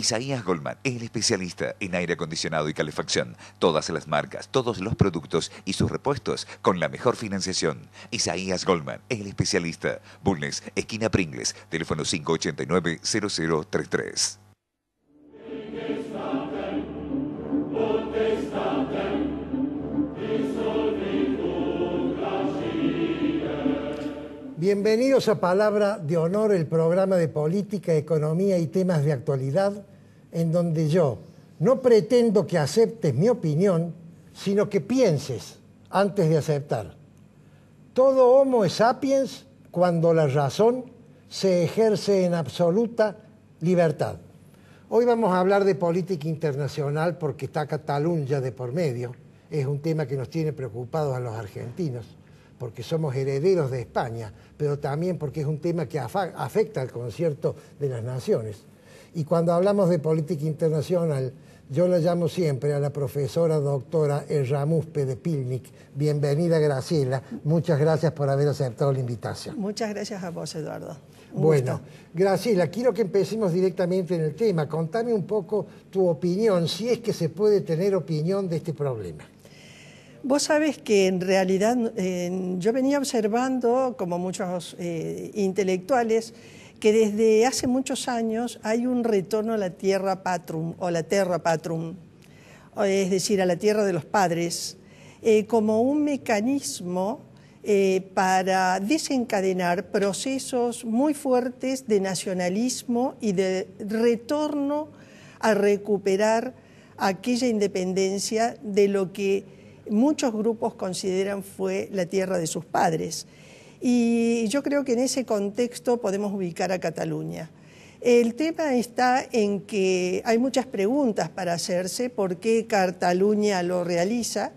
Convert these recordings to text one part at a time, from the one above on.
Isaías Goldman el especialista en aire acondicionado y calefacción. Todas las marcas, todos los productos y sus repuestos con la mejor financiación. Isaías Goldman el especialista. Bulnes, esquina Pringles, teléfono 589-0033. Bienvenidos a Palabra de Honor, el programa de política, economía y temas de actualidad en donde yo no pretendo que aceptes mi opinión, sino que pienses antes de aceptar. Todo Homo es sapiens cuando la razón se ejerce en absoluta libertad. Hoy vamos a hablar de política internacional porque está Cataluña de por medio. Es un tema que nos tiene preocupados a los argentinos, porque somos herederos de España, pero también porque es un tema que afecta al concierto de las naciones. Y cuando hablamos de política internacional, yo la llamo siempre a la profesora doctora Erramuspe de Pilnik. Bienvenida, Graciela. Muchas gracias por haber aceptado la invitación. Muchas gracias a vos, Eduardo. bueno, Graciela, quiero que empecemos directamente en el tema. Contame un poco tu opinión, si es que se puede tener opinión de este problema. Vos sabés que en realidad eh, yo venía observando, como muchos eh, intelectuales, que desde hace muchos años hay un retorno a la tierra patrum o la terra patrum, es decir, a la tierra de los padres, eh, como un mecanismo eh, para desencadenar procesos muy fuertes de nacionalismo y de retorno a recuperar aquella independencia de lo que muchos grupos consideran fue la tierra de sus padres. Y yo creo que en ese contexto podemos ubicar a Cataluña. El tema está en que hay muchas preguntas para hacerse, por qué Cataluña lo realiza.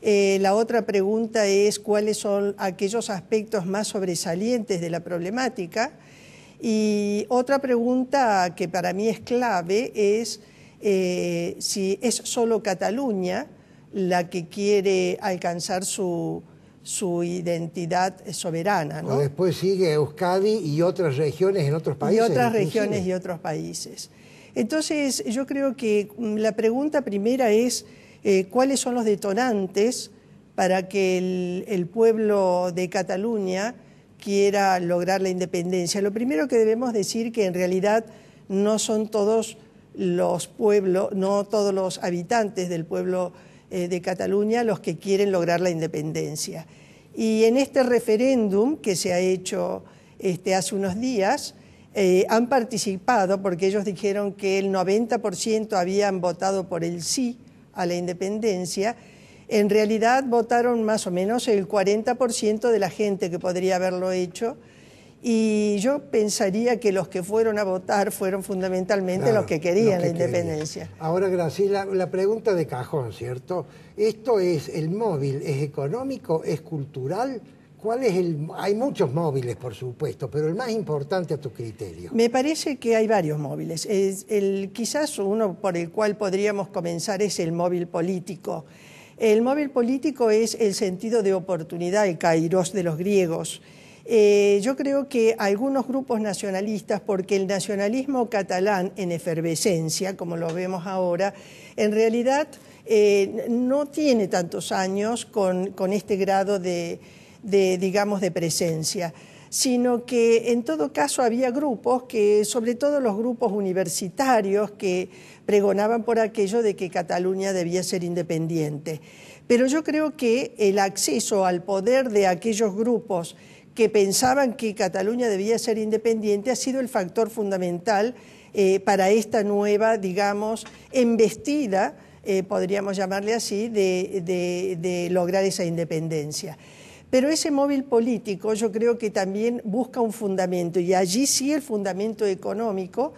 Eh, la otra pregunta es cuáles son aquellos aspectos más sobresalientes de la problemática. Y otra pregunta que para mí es clave es eh, si es solo Cataluña la que quiere alcanzar su su identidad soberana. después sigue Euskadi y otras regiones en otros países. Y otras regiones y otros países. Entonces, yo creo que mm, la pregunta primera es eh, cuáles son los detonantes para que el, el, pueblo de Cataluña quiera lograr la independencia. Lo primero que debemos decir que en realidad no son todos los pueblos, no todos los habitantes del pueblo eh, de Cataluña los que quieren lograr la independencia. Y en este referéndum que se ha hecho este, hace unos días, eh, han participado porque ellos dijeron que el 90% habían votado por el sí a la independencia. En realidad votaron más o menos el 40% de la gente que podría haberlo hecho y yo pensaría que los que fueron a votar fueron fundamentalmente los que querían la independencia. Ahora, Graciela, la pregunta de cajón, ¿cierto? ¿Esto es el móvil? ¿Es económico? ¿Es cultural? ¿Cuál es el...? Hay muchos móviles, por supuesto, pero el más importante a tu criterio. Me parece que hay varios móviles. el, quizás uno por el cual podríamos comenzar es el móvil político. El móvil político es el sentido de oportunidad, el kairos de los griegos. Eh, yo creo que algunos grupos nacionalistas, porque el nacionalismo catalán en efervescencia, como lo vemos ahora, en realidad eh, no tiene tantos años con, este grado de, de presencia sino que en todo caso había grupos que, sobre todo los grupos universitarios, que pregonaban por aquello de que Cataluña debía ser independiente. Pero yo creo que el acceso al poder de aquellos grupos que pensaban que Cataluña debía ser independiente ha sido el factor fundamental eh, para esta nueva, digamos, embestida, eh, podríamos llamarle así, de lograr esa independencia. Pero ese móvil político yo creo que también busca un fundamento y allí sí el fundamento económico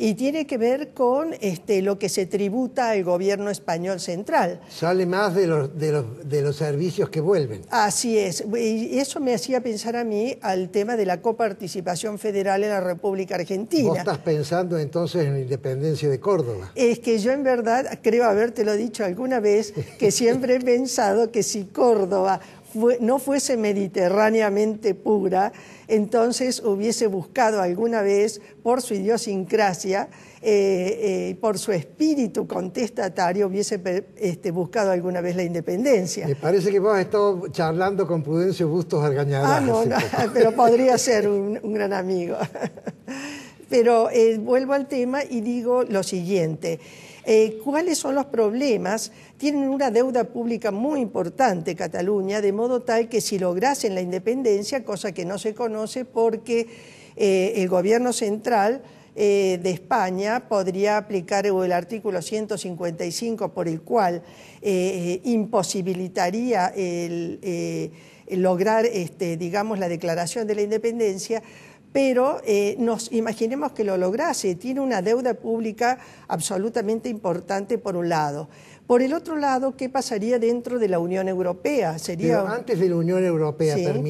y tiene que ver con este, lo que se tributa al gobierno español central. Sale más de los, los, de los servicios que vuelven. Así es, y eso me hacía pensar a mí al tema de la coparticipación federal en la República Argentina. ¿Vos estás pensando entonces en la independencia de Córdoba? Es que yo en verdad creo haberte lo dicho alguna vez, que siempre he pensado que si Córdoba no fuese mediterráneamente pura, entonces hubiese buscado alguna vez, por su idiosincrasia, eh, eh, por su espíritu contestatario, hubiese este, buscado alguna vez la independencia. Me parece que vos has estado charlando con Prudencio Bustos Argañada. Ah, no, pero podría ser un, gran amigo. Pero eh, vuelvo al tema y digo lo siguiente. Eh, cuáles son los problemas. Tienen una deuda pública muy importante Cataluña, de modo tal que si lograsen la independencia, cosa que no se conoce porque eh, el gobierno central eh, de España podría aplicar el artículo 155 por el cual imposibilitaría lograr, este, digamos, la declaración de la independencia pero eh, nos imaginemos que lo lograse. Tiene una deuda pública absolutamente importante por un lado. Por el otro lado, ¿qué pasaría dentro de la Unión Europea? Sería... Pero antes de la Unión Europea, en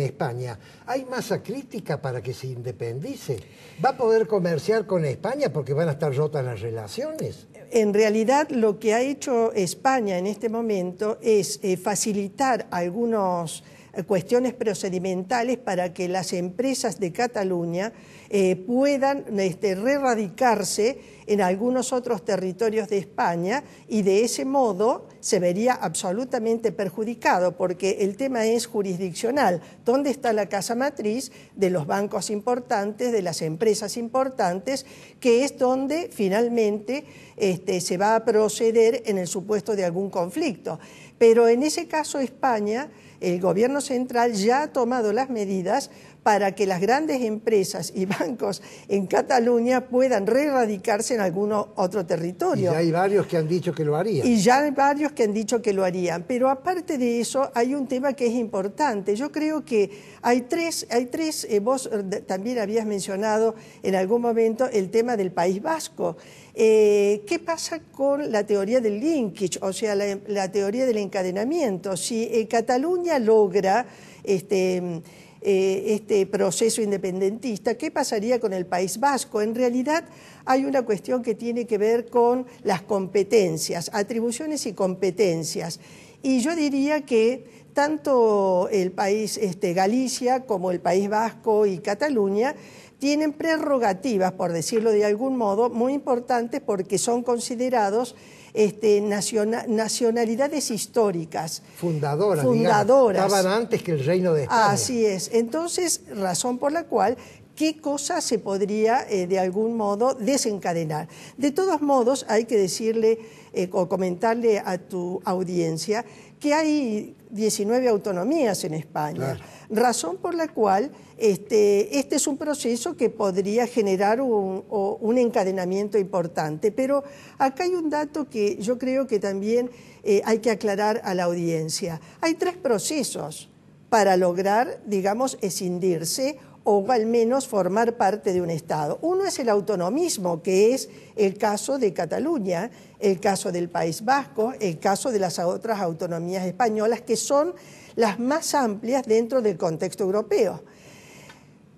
España, ¿hay masa crítica para que se independice? ¿Va a poder comerciar con España porque van a estar rotas las relaciones? en realidad lo que ha hecho España en este momento es eh, facilitar algunas eh, cuestiones procedimentales para que las empresas de Cataluña eh, puedan este, reradicarse en algunos otros territorios de España y de ese modo se vería absolutamente perjudicado porque el tema es jurisdiccional. ¿Dónde está la casa matriz de los bancos importantes, de las empresas importantes, que es donde finalmente este, este, se va a proceder en el supuesto de algún conflicto. Pero en ese caso España, el gobierno central ya ha tomado las medidas para que las grandes empresas y bancos en Cataluña puedan reradicarse en algún otro territorio. Y hay varios que han dicho que lo harían. Y ya hay varios que han dicho que lo harían. Pero aparte de eso, hay un tema que es importante. Yo creo que hay tres, hay tres eh, vos eh, también habías mencionado en algún momento el tema del País Vasco. Eh, ¿Qué pasa con la teoría del linkage, o sea, la, teoría del encadenamiento? Si Cataluña logra... Este, eh, este proceso independentista, ¿qué pasaría con el País Vasco? En realidad hay una cuestión que tiene que ver con las competencias, atribuciones y competencias. Y yo diría que tanto el país este, Galicia como el País Vasco y Cataluña tienen prerrogativas, por decirlo de algún modo, muy importantes porque son considerados este, nacionalidades históricas. Fundadoras. Fundadoras. estaban antes que el reino de España. Así es. Entonces, razón por la cual qué cosa se podría eh, de algún modo desencadenar. De todos modos, hay que decirle eh, o comentarle a tu audiencia que hay 19 autonomías en España, razón por la cual este, este, es un proceso que podría generar un, encadenamiento importante. Pero acá hay un dato que yo creo que también eh, hay que aclarar a la audiencia. Hay tres procesos para lograr, digamos, escindirse o al menos formar parte de un Estado. Uno es el autonomismo, que es el caso de Cataluña, el caso del País Vasco, el caso de las otras autonomías españolas, que son las más amplias dentro del contexto europeo.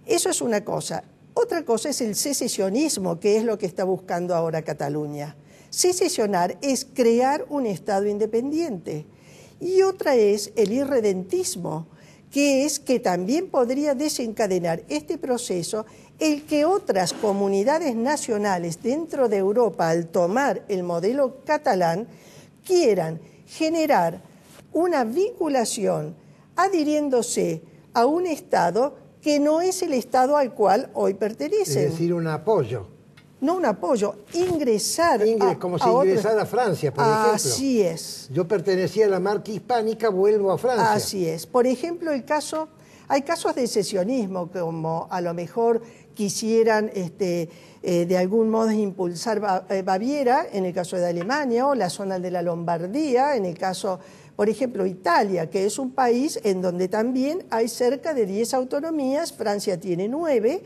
Eso es una cosa. Otra cosa es el secesionismo, que es lo que está buscando ahora Cataluña. Secesionar es crear un Estado independiente. Y otra es el irredentismo, que es que también podría desencadenar este proceso el que otras comunidades nacionales dentro de Europa, al tomar el modelo catalán, quieran generar una vinculación adhiriéndose a un Estado que no es el Estado al cual hoy pertenecen. Es decir, un apoyo no un apoyo, ingresar como si ingresara a Francia, por ejemplo. Así es. Yo pertenecía a la marca hispánica, vuelvo a Francia. Así es. Por ejemplo, el caso, hay casos de secesionismo, como a lo mejor quisieran este, eh, de algún modo impulsar eh, Baviera, en el caso de Alemania, o la zona de la Lombardía, en el caso, por ejemplo, Italia, que es un país en donde también hay cerca de 10 autonomías, Francia tiene 9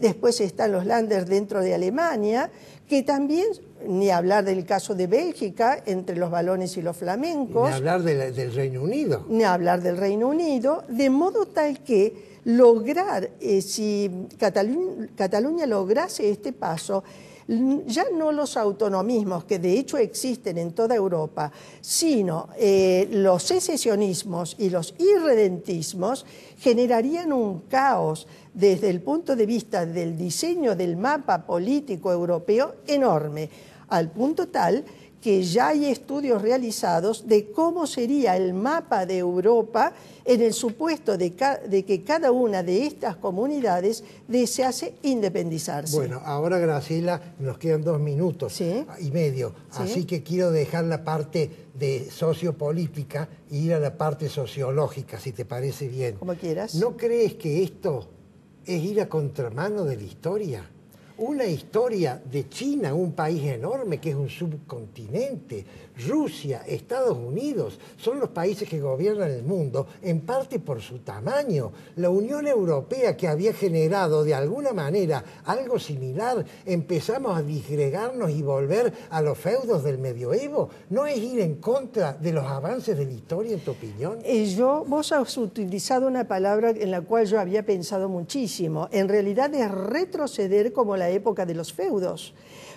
Después están los landers dentro de Alemania, que también, ni hablar del caso de Bélgica, entre los balones y los flamencos. Ni hablar del Reino Unido. Ni hablar del Reino Unido, de modo tal que lograr, eh, si Cataluña lograse este paso, ya no los autonomismos, que de hecho existen en toda Europa, sino eh, los secesionismos y los irredentismos, generarían un caos desde el punto de vista del diseño del mapa político europeo enorme, al punto tal que ya hay estudios realizados de cómo sería el mapa de Europa en el supuesto de, que cada una de estas comunidades desease independizarse. Bueno, ahora Graciela, nos quedan dos minutos y medio, así que quiero dejar la parte de sociopolítica e ir a la parte sociológica, si te parece bien. Como quieras. ¿No crees que esto es ir a contramano de la historia? una historia de China, un país enorme que es un subcontinente, Rusia, Estados Unidos, son los países que gobiernan el mundo, en parte por su tamaño. La Unión Europea, que había generado de alguna manera algo similar, empezamos a disgregarnos y volver a los feudos del medioevo. ¿No es ir en contra de los avances de la historia, en tu opinión? Y eh, yo, vos has utilizado una palabra en la cual yo había pensado muchísimo. En realidad es retroceder como la época de los feudos,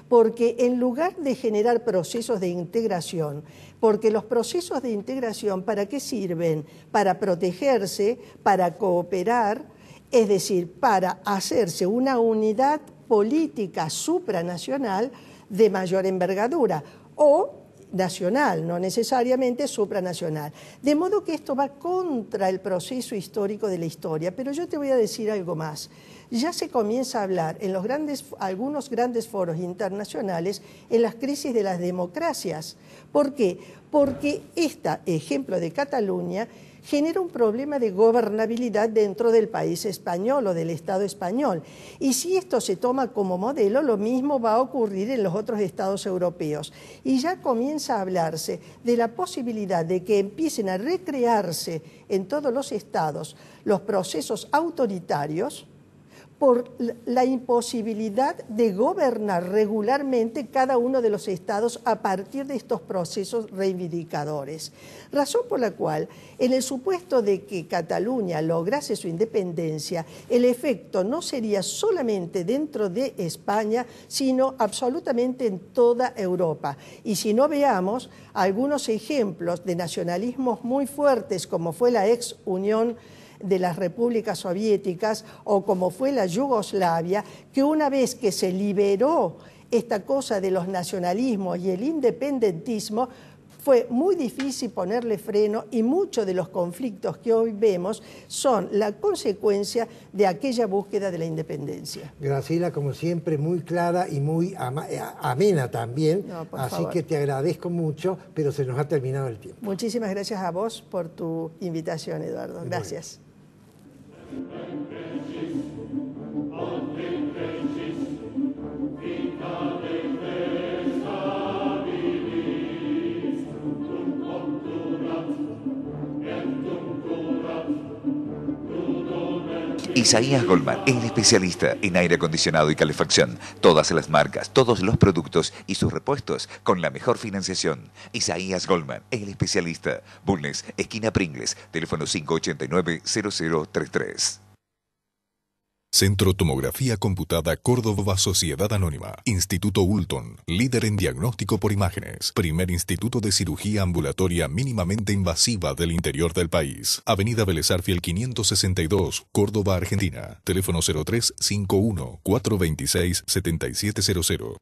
porque en lugar de generar procesos de integración, porque los procesos de integración, ¿para qué sirven? Para protegerse, para cooperar, es decir, para hacerse una unidad política supranacional de mayor envergadura o nacional, no necesariamente supranacional. De modo que esto va contra el proceso histórico de la historia, pero yo te voy a decir algo más. Ya se comienza a hablar en los grandes, algunos grandes foros internacionales en las crisis de las democracias. ¿Por qué? Porque este ejemplo de Cataluña genera un problema de gobernabilidad dentro del país español o del Estado español. Y si esto se toma como modelo, lo mismo va a ocurrir en los otros estados europeos. Y ya comienza a hablarse de la posibilidad de que empiecen a recrearse en todos los estados los procesos autoritarios por la imposibilidad de gobernar regularmente cada uno de los estados a partir de estos procesos reivindicadores. Razón por la cual, en el supuesto de que Cataluña lograse su independencia, el efecto no sería solamente dentro de España, sino absolutamente en toda Europa. Y si no veamos algunos ejemplos de nacionalismos muy fuertes, como fue la ex Unión de las repúblicas soviéticas o como fue la Yugoslavia, que una vez que se liberó esta cosa de los nacionalismos y el independentismo, fue muy difícil ponerle freno y muchos de los conflictos que hoy vemos son la consecuencia de aquella búsqueda de la independencia. Graciela, como siempre, muy clara y muy eh, amena también, así que te agradezco mucho, pero se nos ha terminado el tiempo. Muchísimas gracias a vos por tu invitación, Eduardo. Gracias. Amen. Isaías Goldman el especialista en aire acondicionado y calefacción. Todas las marcas, todos los productos y sus repuestos con la mejor financiación. Isaías Goldman, el especialista. Bulnes, esquina Pringles, teléfono 589-0033. Centro Tomografía Computada Córdoba Sociedad Anónima. Instituto Ulton, líder en diagnóstico por imágenes. Primer instituto de cirugía ambulatoria mínimamente invasiva del interior del país. Avenida Belezarfiel 562, Córdoba, Argentina. Teléfono 0351 426 7700.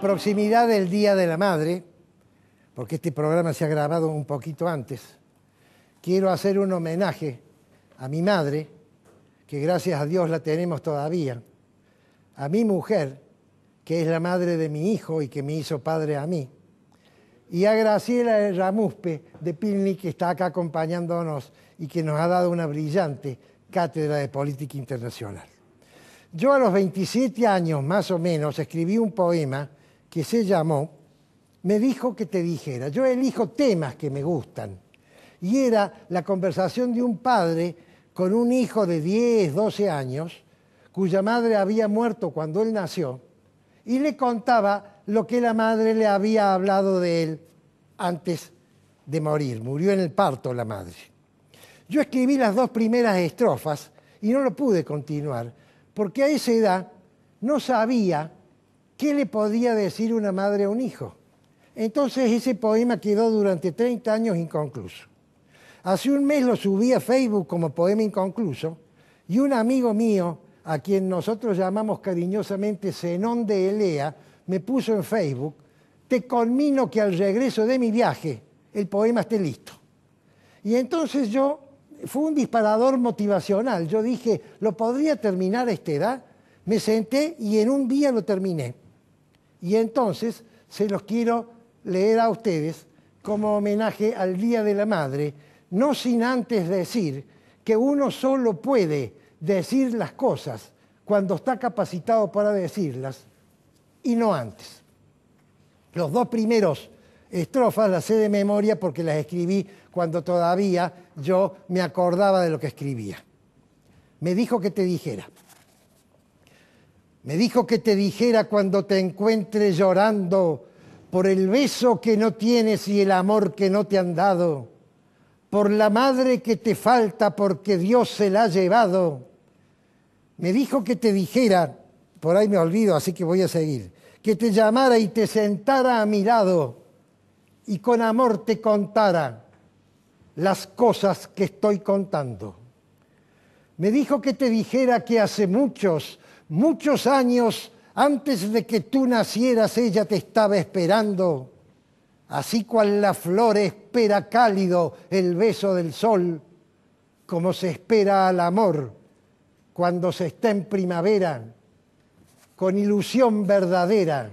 proximidad del Día de la Madre, porque este programa se ha grabado un poquito antes, quiero hacer un homenaje a mi madre, que gracias a Dios la tenemos todavía, a mi mujer, que es la madre de mi hijo y que me hizo padre a mí, y a Graciela Ramuspe de Pilni, que está acá acompañándonos y que nos ha dado una brillante cátedra de política internacional. Yo a los 27 años más o menos escribí un poema que se llamó, me dijo que te dijera, yo elijo temas que me gustan. Y era la conversación de un padre con un hijo de 10, 12 años, cuya madre había muerto cuando él nació, y le contaba lo que la madre le había hablado de él antes de morir. Murió en el parto la madre. Yo escribí las dos primeras estrofas y no lo pude continuar, porque a esa edad no sabía ¿Qué le podía decir una madre a un hijo? Entonces ese poema quedó durante 30 años inconcluso. Hace un mes lo subí a Facebook como poema inconcluso y un amigo mío, a quien nosotros llamamos cariñosamente Zenón de Elea, me puso en Facebook, te conmino que al regreso de mi viaje el poema esté listo. Y entonces yo, fue un disparador motivacional, yo dije, ¿lo podría terminar a esta edad? Me senté y en un día lo terminé. Y entonces se los quiero leer a ustedes como homenaje al Día de la Madre, no sin antes decir que uno solo puede decir las cosas cuando está capacitado para decirlas y no antes. Los dos primeros estrofas las sé de memoria porque las escribí cuando todavía yo me acordaba de lo que escribía. Me dijo que te dijera. Me dijo que te dijera cuando te encuentres llorando por el beso que no tienes y el amor que no te han dado, por la madre que te falta porque Dios se la ha llevado. Me dijo que te dijera, por ahí me olvido, así que voy a seguir, que te llamara y te sentara a mi lado y con amor te contara las cosas que estoy contando. Me dijo que te dijera que hace muchos muchos años antes de que tú nacieras, ella te estaba esperando, así cual la flor espera cálido el beso del sol, como se espera al amor cuando se está en primavera, con ilusión verdadera,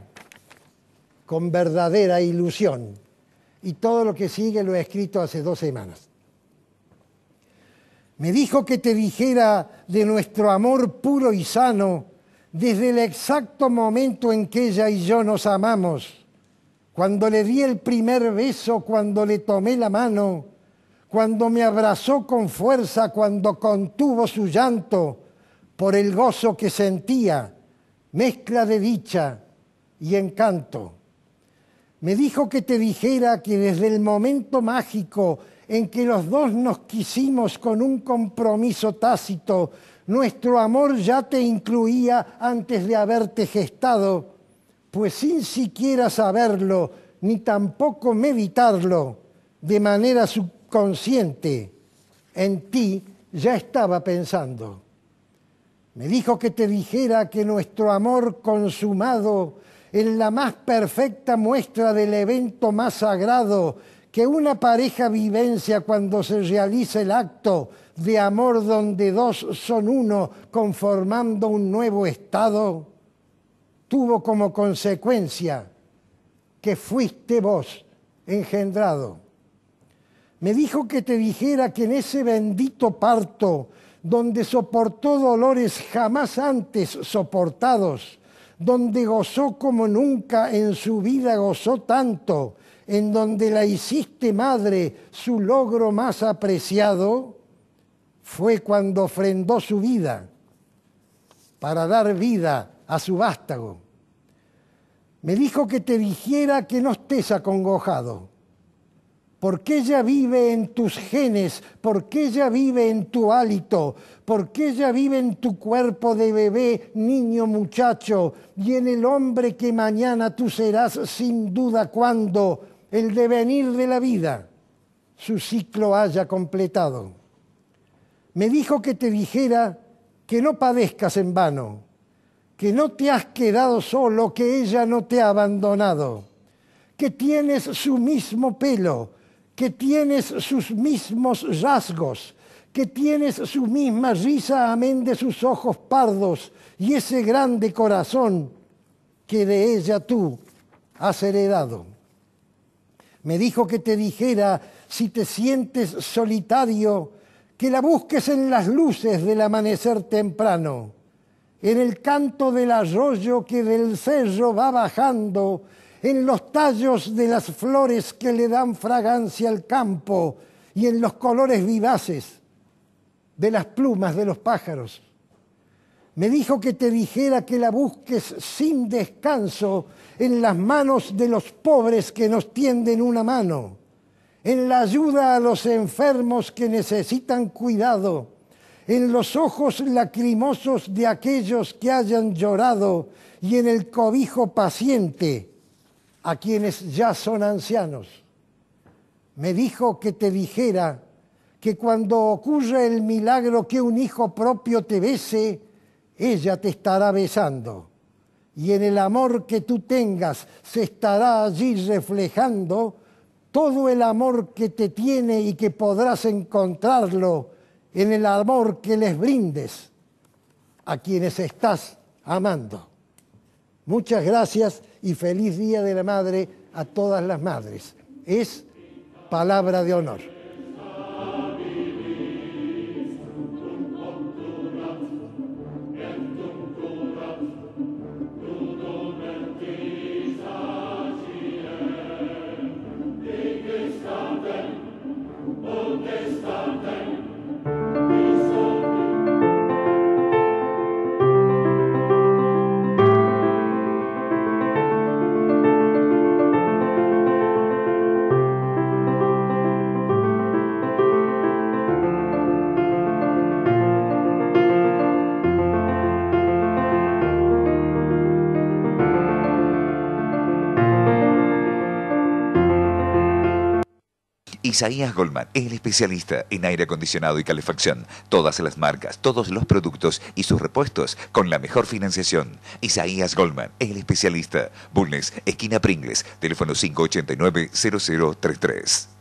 con verdadera ilusión. Y todo lo que sigue lo he escrito hace dos semanas. Me dijo que te dijera de nuestro amor puro y sano desde el exacto momento en que ella y yo nos amamos, cuando le di el primer beso, cuando le tomé la mano, cuando me abrazó con fuerza, cuando contuvo su llanto por el gozo que sentía, mezcla de dicha y encanto. Me dijo que te dijera que desde el momento mágico en que los dos nos quisimos con un compromiso tácito. Nuestro amor ya te incluía antes de haberte gestado, pues sin siquiera saberlo, ni tampoco meditarlo, de manera subconsciente, en ti ya estaba pensando. Me dijo que te dijera que nuestro amor consumado en la más perfecta muestra del evento más sagrado que una pareja vivencia cuando se realiza el acto de amor donde dos son uno, conformando un nuevo estado, tuvo como consecuencia que fuiste vos engendrado. Me dijo que te dijera que en ese bendito parto, donde soportó dolores jamás antes soportados, donde gozó como nunca en su vida gozó tanto, en donde la hiciste madre, su logro más apreciado fue cuando ofrendó su vida para dar vida a su vástago. Me dijo que te dijera que no estés acongojado, porque ella vive en tus genes, porque ella vive en tu hálito, porque ella vive en tu cuerpo de bebé, niño, muchacho, y en el hombre que mañana tú serás sin duda cuando el devenir de la vida su ciclo haya completado. Me dijo que te dijera que no padezcas en vano, que no te has quedado solo, que ella no te ha abandonado, que tienes su mismo pelo, que tienes sus mismos rasgos, que tienes su misma risa amén de sus ojos pardos y ese grande corazón que de ella tú has heredado. Me dijo que te dijera, si te sientes solitario, que la busques en las luces del amanecer temprano, en el canto del arroyo que del cerro va bajando, en los tallos de las flores que le dan fragancia al campo y en los colores vivaces de las plumas de los pájaros. Me dijo que te dijera que la busques sin descanso en las manos de los pobres que nos tienden una mano, en la ayuda a los enfermos que necesitan cuidado, en los ojos lacrimosos de aquellos que hayan llorado y en el cobijo paciente a quienes ya son ancianos. Me dijo que te dijera que cuando ocurra el milagro que un hijo propio te bese, ella te estará besando y en el amor que tú tengas se estará allí reflejando todo el amor que te tiene y que podrás encontrarlo en el amor que les brindes a quienes estás amando. Muchas gracias y feliz Día de la Madre a todas las madres. Es palabra de honor. Isaías Goldman es el especialista en aire acondicionado y calefacción. Todas las marcas, todos los productos y sus repuestos con la mejor financiación. Isaías Goldman es el especialista. Bulnes, esquina Pringles, teléfono 589-0033.